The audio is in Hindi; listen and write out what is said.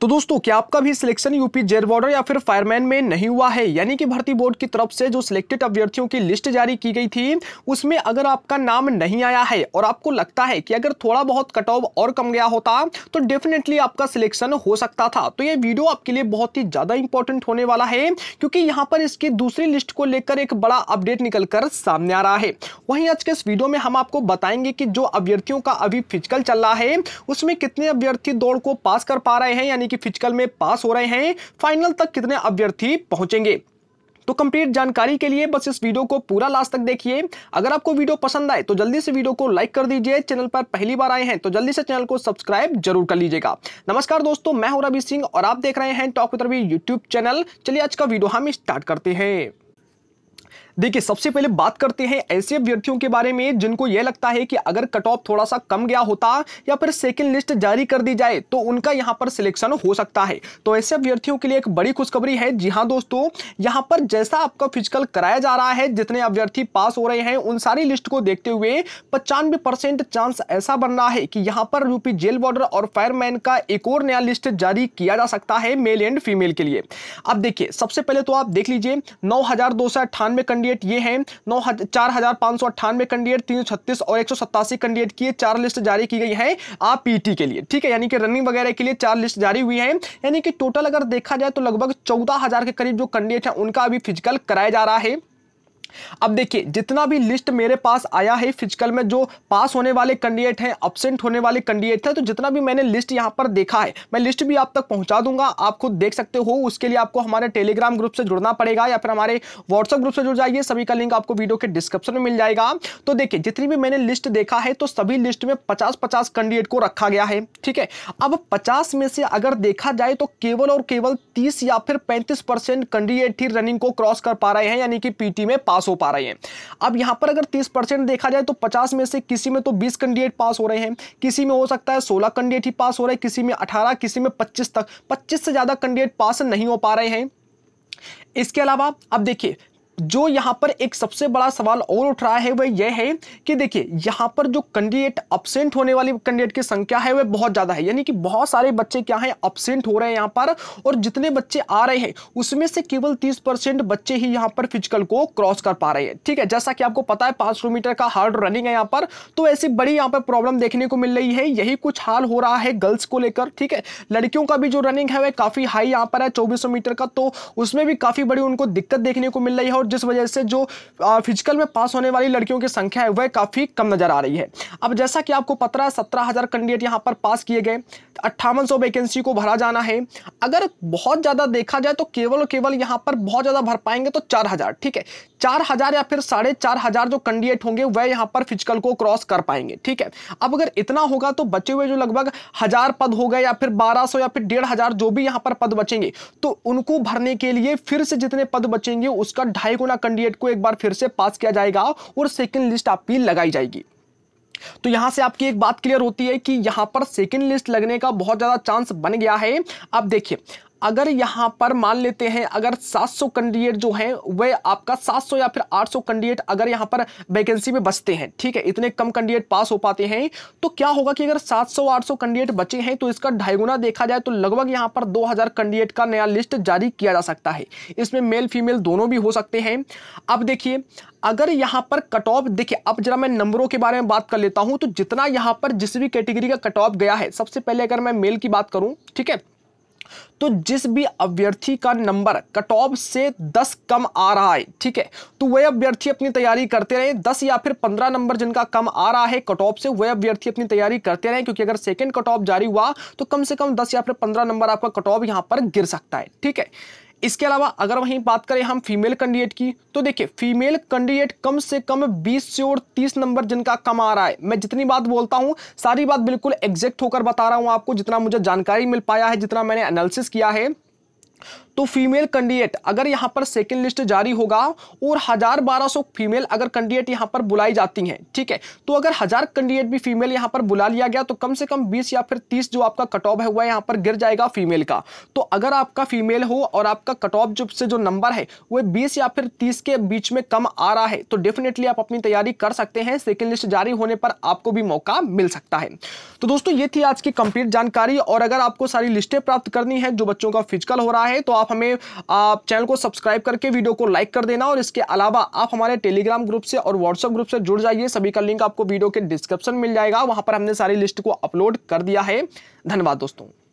तो दोस्तों क्या आपका भी सिलेक्शन यूपी जेड बॉर्डर या फिर फायरमैन में नहीं हुआ है यानी कि भर्ती बोर्ड की तरफ से जो सिलेक्टेड अभ्यर्थियों की लिस्ट जारी की गई थी उसमें अगर आपका नाम नहीं आया है और आपको लगता है कि अगर थोड़ा बहुत कट ऑफ और कम गया होता तो डेफिनेटली आपका सिलेक्शन हो सकता था तो ये वीडियो आपके लिए बहुत ही ज्यादा इंपॉर्टेंट होने वाला है क्योंकि यहाँ पर इसकी दूसरी लिस्ट को लेकर एक बड़ा अपडेट कर सामने आ रहा है वहीं आज के इस वीडियो में हम आपको बताएंगे कि जो अभ्यर्थियों का अभी फिजिकल चल रहा है उसमें कितने अभ्यर्थी दौड़ को पास कर पा रहे हैं यानी यानी कि फिजिकल में पास हो रहे हैं फाइनल तक कितने अभ्यर्थी पहुंचेंगे तो कंप्लीट जानकारी के लिए बस इस वीडियो को पूरा लास्ट तक देखिए अगर आपको वीडियो पसंद आए तो जल्दी से वीडियो को लाइक कर दीजिए चैनल पर पहली बार आए हैं तो जल्दी से चैनल को सब्सक्राइब जरूर कर लीजिएगा नमस्कार दोस्तों मैं हूं रवि सिंह और आप देख रहे हैं टॉक रवि यूट्यूब चैनल चलिए आज का वीडियो हम स्टार्ट करते हैं देखिए सबसे पहले बात करते हैं ऐसे अभ्यर्थियों के बारे में जिनको यह लगता है कि अगर कट ऑफ थोड़ा सा कम गया होता या फिर सेकंड लिस्ट जारी कर दी जाए तो उनका यहाँ पर सिलेक्शन हो सकता है तो ऐसे अभ्यर्थियों के लिए एक बड़ी खुशखबरी है जी हाँ दोस्तों यहां पर जैसा आपका फिजिकल कराया जा रहा है जितने अभ्यर्थी पास हो रहे हैं उन सारी लिस्ट को देखते हुए पचानवे चांस ऐसा बन रहा है कि यहाँ पर यूपी जेल बॉर्डर और फायरमैन का एक और नया लिस्ट जारी किया जा सकता है मेल एंड फीमेल के लिए अब देखिए सबसे पहले तो आप देख लीजिए नौ हजार दो सौ अट्ठानवे कैंडिडेट ये हैं नौ चार हजार सौ अट्ठानवे कैंडिडेट तीन सौ छत्तीस और एक सौ सत्तासी कैंडिडेट की चार लिस्ट जारी की गई है आप पीटी के लिए ठीक है यानी कि रनिंग वगैरह के लिए चार लिस्ट जारी हुई है यानी कि टोटल अगर देखा जाए तो लगभग चौदह के करीब जो कैंडिडेट हैं उनका अभी फिजिकल कराया जा रहा है अब देखिए जितना भी लिस्ट मेरे पास आया है फिजिकल में जो पास होने वाले कैंडिडेट हैं अपसेंट होने वाले कैंडिडेट हैं तो जितना भी मैंने लिस्ट यहां पर देखा है मैं लिस्ट भी आप तक पहुंचा दूंगा आप खुद देख सकते हो उसके लिए आपको हमारे टेलीग्राम ग्रुप से जुड़ना पड़ेगा या फिर हमारे व्हाट्सएप ग्रुप से जुड़ जाइए सभी का लिंक आपको वीडियो के डिस्क्रिप्शन में मिल जाएगा तो देखिए जितनी भी मैंने लिस्ट देखा है तो सभी लिस्ट में पचास पचास कैंडिडेट को रखा गया है ठीक है अब पचास में से अगर देखा जाए तो केवल और केवल तीस या फिर पैंतीस कैंडिडेट ही रनिंग को क्रॉस कर पा रहे हैं यानी कि पीटी में पास पास हो पा रहे हैं अब यहां पर अगर तीस परसेंट देखा जाए तो पचास में से किसी में तो बीस कैंडिडेट पास हो रहे हैं किसी में हो सकता है सोलह कैंडिडेट ही पास हो रहे हैं किसी में अठारह किसी में पच्चीस तक पच्चीस से ज़्यादा कैंडिडेट पास नहीं हो पा रहे हैं इसके अलावा अब देखिए जो यहाँ पर एक सबसे बड़ा सवाल और उठ रहा है वह यह है कि देखिए यहाँ पर जो कैंडिडेट अपसेंट होने वाली कैंडिडेट की संख्या है वह बहुत ज़्यादा है यानी कि बहुत सारे बच्चे क्या हैं अपसेंट हो रहे हैं यहाँ पर और जितने बच्चे आ रहे हैं उसमें से केवल तीस परसेंट बच्चे ही यहाँ पर फिजिकल को क्रॉस कर पा रहे हैं ठीक है जैसा कि आपको पता है पांच किलोमीटर का हार्ड रनिंग है यहाँ पर तो ऐसी बड़ी यहाँ पर प्रॉब्लम देखने को मिल रही है यही कुछ हाल हो रहा है गर्ल्स को लेकर ठीक है लड़कियों का भी जो रनिंग है वह काफ़ी हाई यहाँ पर है चौबीस मीटर का तो उसमें भी काफ़ी बड़ी उनको दिक्कत देखने को मिल रही है और जिस वजह से जो फिजिकल में पास होने वाली लड़कियों की संख्या है वह काफ़ी कम नज़र आ रही है अब जैसा कि आपको पता है सत्रह हज़ार कैंडिडेट यहाँ पर पास किए गए अट्ठावन सौ वैकेंसी को भरा जाना है अगर बहुत ज़्यादा देखा जाए तो केवल और केवल यहाँ पर बहुत ज़्यादा भर पाएंगे तो चार हज़ार ठीक है चार हज़ार या फिर साढ़े चार हज़ार जो कैंडिडेट होंगे वह यहाँ पर फिजिकल को क्रॉस कर पाएंगे ठीक है अब अगर इतना होगा तो बचे हुए जो लगभग हज़ार पद हो गए या फिर बारह सौ या फिर डेढ़ हज़ार जो भी यहाँ पर पद बचेंगे तो उनको भरने के लिए फिर से जितने पद बचेंगे उसका ढाई गुना कैंडिडेट को एक बार फिर से पास किया जाएगा और सेकेंड लिस्ट आपकी लगाई जाएगी तो यहां से आपकी एक बात क्लियर होती है कि यहां पर सेकेंड लिस्ट लगने का बहुत ज्यादा चांस बन गया है अब देखिए अगर यहाँ पर मान लेते हैं अगर 700 कैंडिडेट जो हैं वह आपका 700 या फिर 800 कैंडिडेट अगर यहाँ पर वैकेंसी में बचते हैं ठीक है इतने कम कैंडिडेट पास हो पाते हैं तो क्या होगा कि अगर 700-800 कैंडिडेट बचे हैं तो इसका ढाई गुना देखा जाए तो लगभग यहाँ पर 2000 कैंडिडेट का नया लिस्ट जारी किया जा सकता है इसमें मेल फीमेल दोनों भी हो सकते हैं अब देखिए अगर यहाँ पर कट ऑफ देखिए अब जरा मैं नंबरों के बारे में बात कर लेता हूँ तो जितना यहाँ पर जिस भी कैटेगरी का कट ऑफ गया है सबसे पहले अगर मैं मेल की बात करूँ ठीक है तो जिस भी अभ्यर्थी का नंबर कट ऑफ से 10 कम आ रहा है ठीक है तो वह अभ्यर्थी अपनी तैयारी करते रहे 10 या फिर 15 नंबर जिनका कम आ रहा है कट ऑफ से वह अभ्यर्थी अपनी तैयारी करते रहे क्योंकि अगर सेकेंड कट ऑफ जारी हुआ तो कम से कम दस या फिर पंद्रह नंबर आपका कट ऑफ यहां पर गिर सकता है ठीक है इसके अलावा अगर वहीं बात करें हम फीमेल कैंडिडेट की तो देखिए फीमेल कैंडिडेट कम से कम 20 से और 30 नंबर जिनका कम आ रहा है मैं जितनी बात बोलता हूं सारी बात बिल्कुल एग्जैक्ट होकर बता रहा हूं आपको जितना मुझे जानकारी मिल पाया है जितना मैंने एनालिसिस किया है तो फीमेल कैंडिडेट अगर यहां पर सेकेंड लिस्ट जारी होगा और हजार बारह सौ फीमेल अगर कैंडिडेट यहां पर बुलाई जाती हैं ठीक है तो अगर हजार कैंडिडेट भी फीमेल यहां पर बुला लिया गया तो कम से कम बीस या फिर तीस जो आपका कट ऑफ है वह पर गिर जाएगा फीमेल का तो अगर आपका फीमेल हो और आपका कट ऑफ जो से जो नंबर है वह बीस या फिर तीस के बीच में कम आ रहा है तो डेफिनेटली आप अपनी तैयारी कर सकते हैं सेकेंड लिस्ट जारी होने पर आपको भी मौका मिल सकता है तो दोस्तों ये थी आज की कंप्लीट जानकारी और अगर आपको सारी लिस्टें प्राप्त करनी है जो बच्चों का फिजिकल हो रहा है तो आप आप हमें आप चैनल को सब्सक्राइब करके वीडियो को लाइक कर देना और इसके अलावा आप हमारे टेलीग्राम ग्रुप से और व्हाट्सएप ग्रुप से जुड़ जाइए सभी का लिंक आपको वीडियो के डिस्क्रिप्शन मिल जाएगा वहां पर हमने सारी लिस्ट को अपलोड कर दिया है धन्यवाद दोस्तों